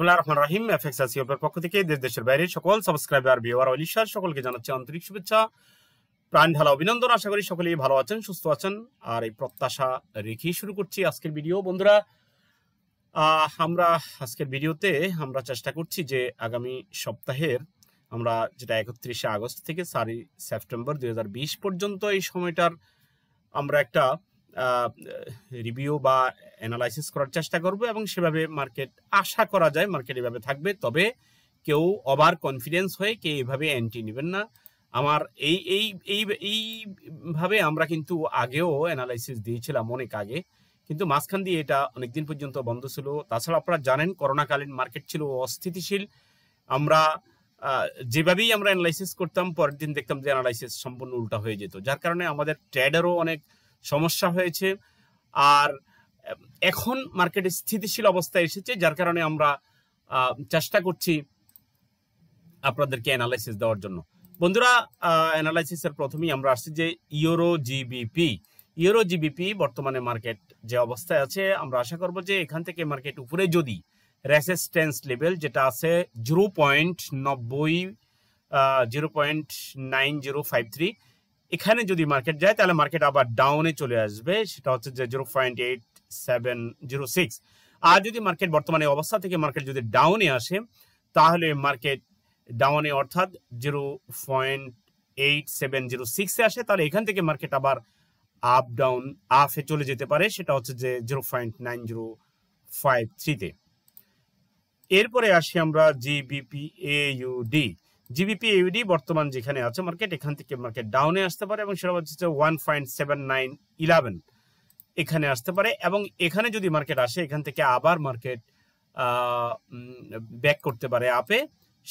রাহিম পক্ষ থেকে দেশ দেশের বাইরে সকল সকলকে অভিনন্দন আশা করি সকলেই ভালো আছেন সুস্থ আছেন আর এই প্রত্যাশা রেখেই শুরু করছি আজকের ভিডিও বন্ধুরা আমরা আজকের ভিডিওতে আমরা চেষ্টা করছি যে আগামী সপ্তাহের আমরা যেটা একত্রিশে আগস্ট থেকে চারই সেপ্টেম্বর দুই পর্যন্ত এই সময়টার আমরা একটা রিভিউ বা অ্যানালাইসিস করার চেষ্টা করব এবং সেভাবে মার্কেট আশা করা যায় মার্কেট এভাবে থাকবে তবে কেউ ওভার কনফিডেন্স হয়ে কেউ এভাবে অ্যান্টি নেবেন না আমার এই এই এই এইভাবে আমরা কিন্তু আগেও অ্যানালাইসিস দিয়েছিলাম অনেক আগে কিন্তু মাঝখান দিয়ে এটা অনেকদিন পর্যন্ত বন্ধ ছিল তাছাড়া আপনারা জানেন করোনাকালীন মার্কেট ছিল অস্থিতিশীল আমরা যেভাবেই আমরা অ্যানালাইসিস করতাম পরের দিন দেখতাম যে অ্যানালাইসিস সম্পূর্ণ উল্টা হয়ে যেত যার কারণে আমাদের ট্রেডারও অনেক সমস্যা হয়েছে আর এখন মার্কেটে স্থিতিশীল অবস্থায় এসেছে যার কারণে আমরা চেষ্টা করছি আপনাদেরকে অ্যানালাইসিস দেওয়ার জন্য বন্ধুরা অ্যানালাইসিসের প্রথমেই আমরা আসছি যে ইউরো জিবিপি ইউরো জিবিপি বর্তমানে মার্কেট যে অবস্থায় আছে আমরা আশা করব যে এখান থেকে মার্কেট উপরে যদি রেসিস্টেন্স লেভেল যেটা আছে জিরো পয়েন্ট নব্বই zero point nine zero five three এখানে যদি মার্কেট যায় তাহলে মার্কেট আবার ডাউনে চলে আসবে সেটা হচ্ছে যে zero point eight seven zero six আর যদি মার্কেট বর্তমানে অবস্থা থেকে মার্কেট যদি ডাউনে আসে তাহলে মার্কেট ডাউনে অর্থাৎ zero point eight seven zero সিক্সে আসে তাহলে এখান থেকে মার্কেট আবার আপ ডাউন আফে চলে যেতে পারে সেটা হচ্ছে যে zero point nine zero five থ্রিতে এরপরে আসি আমরা GBP A UD GBP UD বর্তমান যেখানে আছে মার্কেট এখান থেকে মার্কেট ডাউনে আসতে পারে এবং সেটা হচ্ছে one point seven nine eleven এখানে আসতে পারে এবং এখানে যদি মার্কেট আসে এখান থেকে আবার মার্কেট ব্যাক করতে পারে আপে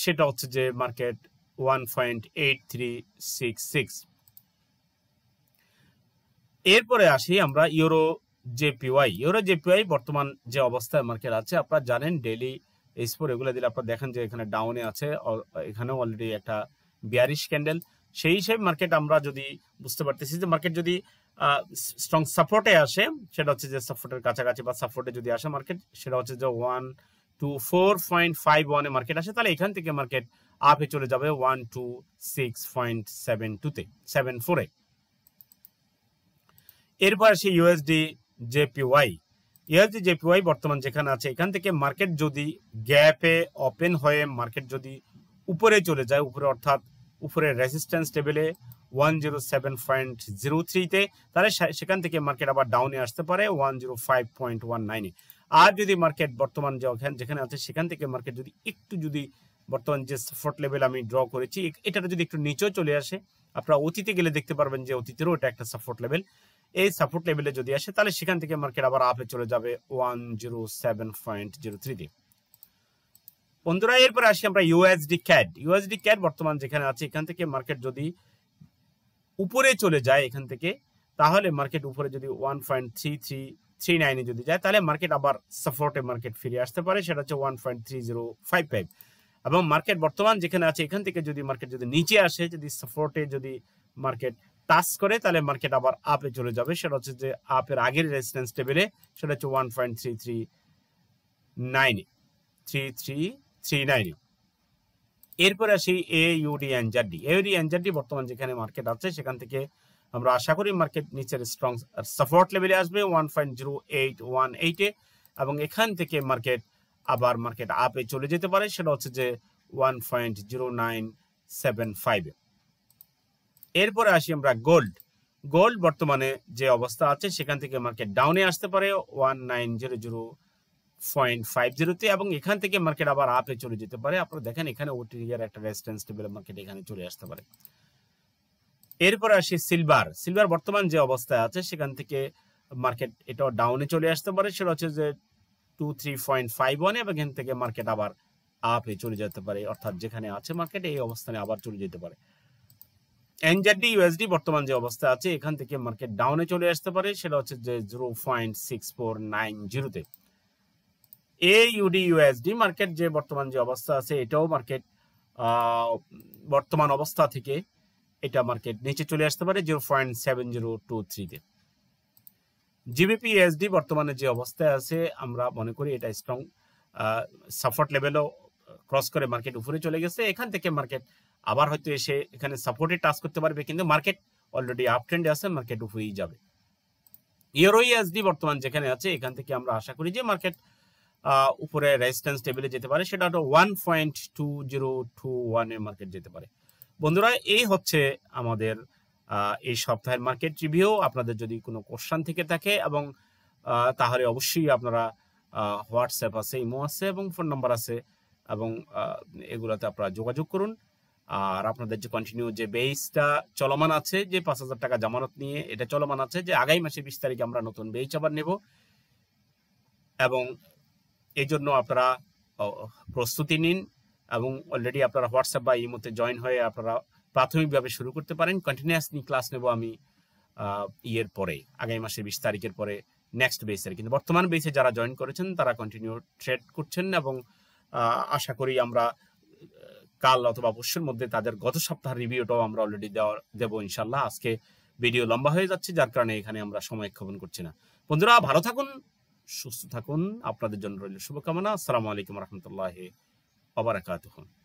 সেটা হচ্ছে যে market one point eight three six six এরপরে আসি আমরা ইউরো জেপিওয়াই ইউরো জেপিওয়াই বর্তমান যে অবস্থায় মার্কেট আছে আপনারা জানেন ডেলি এই ফোর এগুলো দিলে আপনারা দেখেন যে এখানে ডাউনে আছে এখানেও অলরেডি একটা বিয়ারিশ ক্যান্ডেল সেই হিসেবে মার্কেট আমরা যদি বুঝতে পারতেছি যে মার্কেট যদি স্ট্রং সাপোর্টে আসে সেটা হচ্ছে যে সাপোর্টের কাছাকাছি বা সাপোর্টে যদি আসে মার্কেট সেটা হচ্ছে যে one two four point five ওয়ানে মার্কেট আসে তাহলে এখান থেকে মার্কেট আপে চলে যাবে one two six point seven টুতে সেভেন ফোরে এরপর আসে ইউএসডি জেপিওয়াই ইউএসডি জেপিওয়াই বর্তমান যেখানে আছে এখান থেকে মার্কেট যদি গ্যাপে ওপেন হয়ে মার্কেট যদি উপরে চলে যায় উপরে অর্থাৎ উপরে রেজিস্ট্যান্স টেবিলে one zero seven point zero থ্রিতে তাহলে সেখান থেকে মার্কেট আবার ডাউনে আসতে পারে one zero five point one নাইনে আর যদি মার্কেট বর্তমান যেখানে আছে সেখান থেকে মার্কেট যদি একটু যদি বর্তমান যে সাপোর্ট লেভেল আমি ড্র করেছি এটা যদি একটু নিচেও চলে আসে আপনারা অতীতে গেলে দেখতে পারবেন যে অতীতেরও এটা একটা সাপোর্ট লেভেল এই সাপোর্ট লেভেলে যদি আসে তাহলে সেখান থেকে মার্কেট আবার আপে চলে যাবে one zero seven point zero three দিয়ে বন্ধুরা এরপরে আসি আমরা ইউএসডি ক্যাড ইউএসডি ক্যাড বর্তমান যেখানে আছে এখান থেকে মার্কেট যদি উপরে চলে যায় এখান থেকে তাহলে মার্কেট উপরে যদি one point three three three নাইনে যদি যায় তাহলে মার্কেট আবার সাপোর্টে মার্কেট ফিরে আসতে পারে সেটা হচ্ছে one point three zero five five এবং মার্কেট বর্তমান যেখানে আছে এখান থেকে যদি মার্কেট যদি নিচে আসে যদি সাপোর্টে যদি মার্কেট টাচ করে তাহলে মার্কেট আবার আপে চলে যাবে সেটা হচ্ছে যে আপের আগের রেজিস্ট্যান্স টেবিলে সেটা হচ্ছে one point three three nine three three three nine এরপরে আসি এ ইউডি এনজারডি এউডি এনজারডি বর্তমান যেখানে মার্কেট আছে সেখান থেকে আমরা আশা করি মার্কেট নিচের স্ট্রং সাপোর্ট লেভেলে আসবে one point zero eight one এইটে এবং এখান থেকে মার্কেট আবার মার্কেট আপে চলে যেতে পারে সেটা হচ্ছে যে one point zero nine seven ফাইভে এরপরে আসি আমরা গোল্ড গোল্ড বর্তমানে যে অবস্থা আছে সেখান থেকে মার্কেট ডাউনে আসতে পারে one nine zero zero point five জিরোতে এবং এখান থেকে মার্কেট আবার আপে চলে যেতে পারে আপনারা দেখেন এখানে ওটিরিয়ার একটা রেজিস্ট্যান্স লেভেল মার্কেট এখানে চলে আসতে পারে এরপরে আসি সিলভার সিলভার বর্তমান যে অবস্থায় আছে সেখান থেকে মার্কেট এটা ডাউনে চলে আসতে পারে সেটা হচ্ছে যে two three point five one এবং এখান থেকে মার্কেট আবার আপে চলে যেতে পারে অর্থাৎ যেখানে আছে মার্কেট এই অবস্থানে আবার চলে যেতে পারে এনজারডি ইউএসডি বর্তমান যে অবস্থা আছে এখান থেকে মার্কেট ডাউনে চলে আসতে পারে সেটা হচ্ছে যে zero point six four nine জিরোতে এ ইউডি ইউএসডি মার্কেট যে বর্তমান যে অবস্থা আছে এটাও মার্কেট বর্তমান অবস্থা থেকে এটা মার্কেট নিচে চলে আসতে পারে zero point seven zero two থ্রিতে জিবিপি এসডি বর্তমানে যে অবস্থায় আছে আমরা মনে করি এটা স্ট্রং সাপোর্ট লেভেলও ক্রস করে মার্কেট উপরে চলে গেছে এখান থেকে মার্কেট আবার হয়তো এসে এখানে সাপোর্টে টাচ করতে পারবে কিন্তু মার্কেট অলরেডি আপ ট্রেন্ডে আছে মার্কেট হয়েই যাবে ইউরো ইএসডি বর্তমান যেখানে আছে এখান থেকে আমরা আশা করি যে মার্কেট উপরে রেজিস্ট্যান্স টেবিলে যেতে পারে সেটা হলো one point two zero two ওয়ানে মার্কেট যেতে পারে বন্ধুরা এই হচ্ছে আমাদের এই সপ্তাহের মার্কেট রিভিউ আপনাদের যদি কোনো কোশ্চান থেকে থাকে এবং তাহলে অবশ্যই আপনারা হোয়াটসঅ্যাপ আছে ইমো আছে এবং ফোন নাম্বার আছে এবং এগুলোতে আপনারা যোগাযোগ করুন আর আপনাদের যে কন্টিনিউ যে বেইসটা চলমান আছে যে পাঁচ হাজার টাকা জামানত নিয়ে এটা চলমান আছে যে আগামী মাসে বিশ তারিখে আমরা নতুন বেইচ আবার নেব এবং এই জন্য আপনারা প্রস্তুতি নিন এবং অলরেডি আপনারা হোয়াটসঅ্যাপ বা ইমোতে জয়েন হয়ে আপনারা প্রাথমিকভাবে শুরু করতে পারেন কন্টিনিউয়াসলি ক্লাস নেব আমি ইয়ের পরে আগামী মাসের বিশ তারিখের পরে নেক্সট বেসের কিন্তু বর্তমান বেসে যারা জয়েন করেছেন তারা কন্টিনিউ ট্রেড করছেন এবং আশা করি আমরা কাল অথবা পরশুর মধ্যে তাদের গত সপ্তাহের রিভিউটাও আমরা অলরেডি দেওয়া দেবো ইনশাল্লাহ আজকে ভিডিও লম্বা হয়ে যাচ্ছে যার কারণে এখানে আমরা সময় ক্ষেপণ করছি না বন্ধুরা ভালো থাকুন সুস্থ থাকুন আপনাদের জন্য রইল শুভকামনা আসসালামু আলাইকুম রহমতুল্লাহ আবার